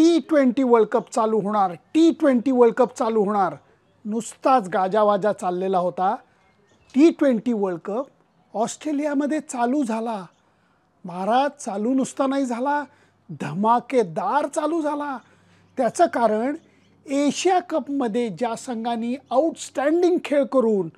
T twenty world cup चालू होणार T twenty world cup चालू होणार नुसताच गाजावाजा चाललेला होता टी ट्वेंटी वर्ल्ड कप ऑस्ट्रेलियामध्ये चालू झाला महाराज चालू नुसता नाही झाला धमाकेदार चालू झाला त्याचं कारण एशिया कपमध्ये ज्या संघांनी आउटस्टँडिंग खेळ करून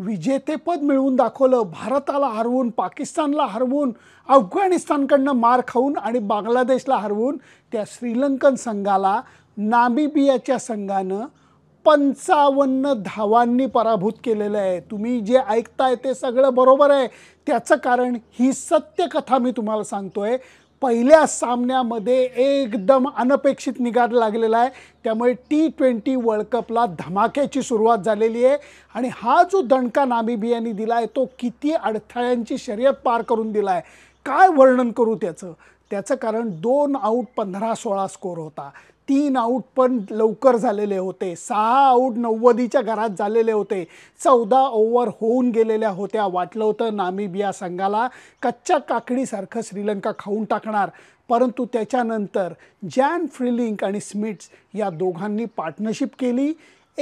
विजेतेपद मिळवून दाखवलं भारताला हरवून पाकिस्तानला हरवून अफगाणिस्तानकडनं मार खाऊन आणि बांगलादेशला हरवून त्या श्रीलंकन संघाला नामिबियाच्या संघानं पंचावन्न धावांनी पराभूत केलेलं आहे तुम्ही जे ऐकताय ते सगळं बरोबर आहे त्याचं कारण ही सत्यकथा मी तुम्हाला सांगतोय पहिल्या सामन्यामध्ये एकदम अनपेक्षित निकाल लागलेला आहे त्यामुळे टी ट्वेंटी वर्ल्ड कपला धमाक्याची सुरुवात झालेली आहे आणि हा जो दणका नामिबियानी दिला आहे तो किती अडथळ्यांची शर्यत पार करून दिला आहे काय वर्णन करू त्याचं त्याचं कारण दोन आऊट पंधरा सोळा स्कोर होता तीन आऊट पण लवकर झालेले होते सहा आऊट नव्वदीच्या घरात झालेले होते चौदा ओव्हर होऊन गेलेल्या होत्या वाटलं होतं नामिबिया संघाला कच्च्या काकडीसारखं श्रीलंका खाऊन टाकणार परंतु त्याच्यानंतर जॅन फ्रिलिंक आणि स्मिट्स या दोघांनी पार्टनरशिप केली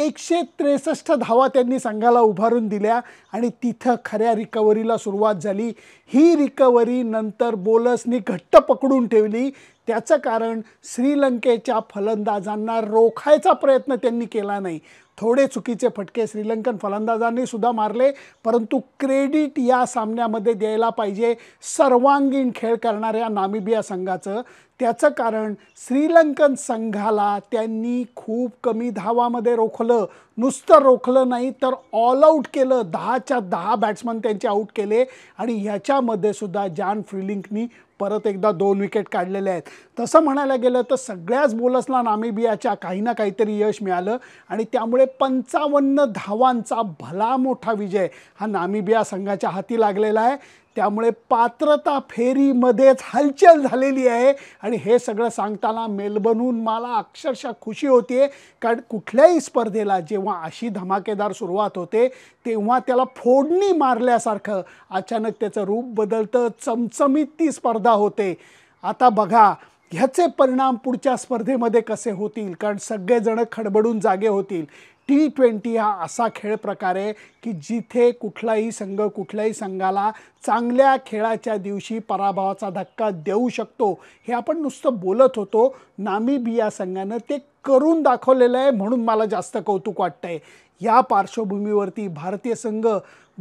एकशे त्रेसष्ट धावा त्यांनी संघाला उभारून दिल्या आणि तिथं खऱ्या रिकव्हरीला सुरुवात झाली ही रिकव्हरी नंतर बोलर्सनी घट्ट पकडून ठेवली त्याचं कारण श्रीलंकेच्या फलंदाजांना रोखायचा प्रयत्न त्यांनी केला नाही थोडे चुकीचे फटके श्रीलंकन फलंदाजांनी सुद्धा मारले परंतु क्रेडिट या सामन्यामध्ये द्यायला पाहिजे सर्वांगीण खेळ करणाऱ्या नामिबिया संघाचं त्याचं कारण श्रीलंकन संघाला त्यांनी खूप कमी धावामध्ये रोखलं नुसतं रोखलं नाही तर ऑल आऊट केलं दहाच्या दहा बॅट्समन त्यांचे आऊट केले आणि ह्याच्यामध्ये सुद्धा जान फ्रिलिंकनी परत एकदा दोन विकेट काढलेले आहेत तसं म्हणायला गेलं तर सगळ्याच बोलसला नामिबियाच्या काही ना काहीतरी यश मिळालं आणि त्यामुळे पंचावन्न धावांचा भला मोठा विजय हा नामिबिया संघाच्या हाती लागलेला आहे त्यामुळे पात्रता फेरीमध्येच हालचाल झालेली आहे आणि हे सगळं सांगताना मेलबर्नहून मला अक्षरशः खुशी होती आहे कारण कुठल्याही स्पर्धेला जेव्हा अशी धमाकेदार सुरुवात होते तेव्हा त्याला फोडणी मारल्यासारखं अचानक त्याचं रूप बदलतं चमचमीत ती स्पर्धा होते आता बघा ह्याचे परिणाम पुढच्या स्पर्धेमध्ये कसे होतील कारण सगळेजणं खडबडून जागे होतील टी ट्वेंटी हा असा खेळ प्रकार आहे की जिथे कुठलाही संघ कुठल्याही संघाला चांगल्या खेळाच्या दिवशी पराभवाचा धक्का देऊ शकतो हे आपण नुसतं बोलत होतो नामिबिया संघानं ते करून दाखवलेलं आहे म्हणून मला जास्त कौतुक वाटतं आहे या पार्श्वभूमीवरती भारतीय संघ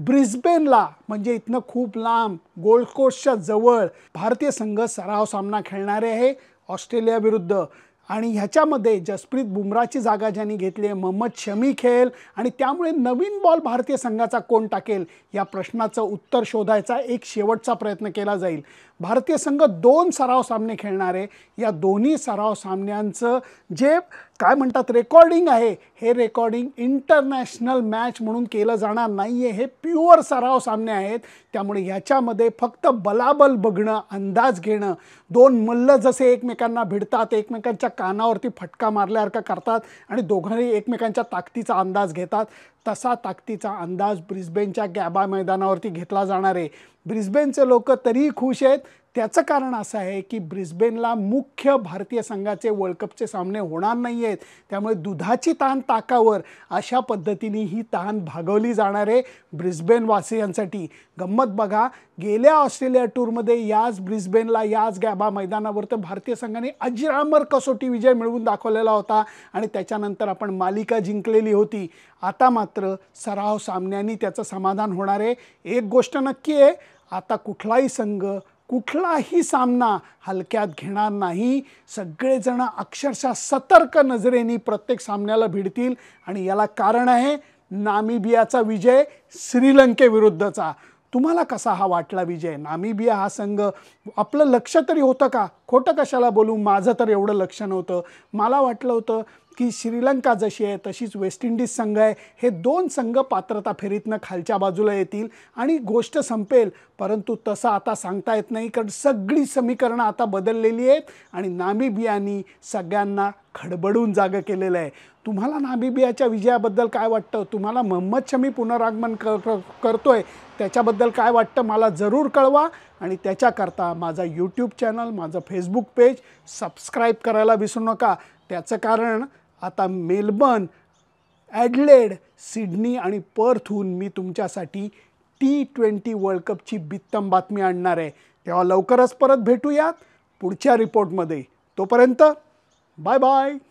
ब्रिस्बेनला म्हणजे इथनं खूप लांब गोल्ड कोस्टच्या जवळ भारतीय संघ सराव सामना खेळणारे आहे ऑस्ट्रेलियाविरुद्ध आणि ह्याच्यामध्ये जसप्रीत बुमराची जागा ज्यांनी घेतली आहे मोहम्मद शमी खेळ आणि त्यामुळे नवीन बॉल भारतीय संघाचा कोण टाकेल या प्रश्नाचं उत्तर शोधायचा एक शेवटचा प्रयत्न केला जाईल भारतीय संघ दोन सराव सामने खेळणार आहे या दोन्ही सराव सामन्यांचं जे काय म्हणतात रेकॉर्डिंग आहे हे रेकॉर्डिंग इंटरनॅशनल मॅच म्हणून केलं जाणार नाही आहे हे प्युअर सराव सामने आहेत त्यामुळे ह्याच्यामध्ये फक्त बलाबल बघणं अंदाज घेणं दोन मल्ल जसे एकमेकांना भिडतात एकमेकांच्या कानावरती फटका मारल्यासारखं करतात आणि दोघांनी एकमेकांच्या ताकदीचा अंदाज घेतात तसा ताकदीचा अंदाज ब्रिस्बेनच्या गॅबा मैदानावरती घेतला जाणार आहे ब्रिस्बेनचे लोक तरीही खुश आहेत त्याचं कारण असं आहे की ब्रिस्बेनला मुख्य भारतीय संघाचे वर्ल्ड कपचे सामने होणार नाही आहेत त्यामुळे दुधाची ताण ताकावर अशा पद्धतीने ही ताण भागवली जाणार आहे ब्रिस्बेनवासियांसाठी गंमत बघा गेल्या ऑस्ट्रेलिया टूरमध्ये याच ब्रिस्बेनला याच गॅबा मैदानावर तर भारतीय संघाने अजरामर कसोटी विजय मिळवून दाखवलेला होता आणि त्याच्यानंतर आपण मालिका जिंकलेली होती आता मात्र सराव सामन्यांनी त्याचं समाधान होणार आहे एक गोष्ट नक्की आहे आता कुठलाही संघ कुठलाही सामना हलक्यात घेणार नाही सगळेजण अक्षरशः सतर्क नजरेने प्रत्येक सामन्याला भिडतील आणि याला कारण आहे नामिबियाचा विजय श्रीलंकेविरुद्धचा तुम्हाला कसा हा वाटला विजय नामिबिया हा संघ आपलं लक्ष तरी होतं का खोटं कशाला बोलू माझं तर एवढं लक्ष नव्हतं मला वाटलं होतं की श्रीलंका जशी आहे तशीच वेस्ट इंडिज संघ आहे हे दोन संघ पात्रता फेरीतनं खालच्या बाजूला येतील आणि गोष्ट संपेल परंतु तसं आता सांगता येत नाही कारण सगळी समीकरणं आता बदललेली आहेत आणि नामिबियानी सगळ्यांना खडबडून जागं केलेलं आहे तुम्हाला नामिबियाच्या विजयाबद्दल काय वाटतं तुम्हाला मोहम्मद शमी पुनरागमन क करतो आहे त्याच्याबद्दल काय वाटतं मला जरूर कळवा आणि त्याच्याकरता माझा यूट्यूब चॅनल माझं फेसबुक पेज सबस्क्राईब करायला विसरू नका त्याचं कारण आता मेलबर्न ॲडलेड सिडनी आणि पर्थहून मी तुमच्यासाठी टी ट्वेंटी वर्ल्ड कपची बित्तम बातमी आणणार आहे तेव्हा लवकरच परत भेटूयात पुढच्या रिपोर्टमध्ये तोपर्यंत बाय बाय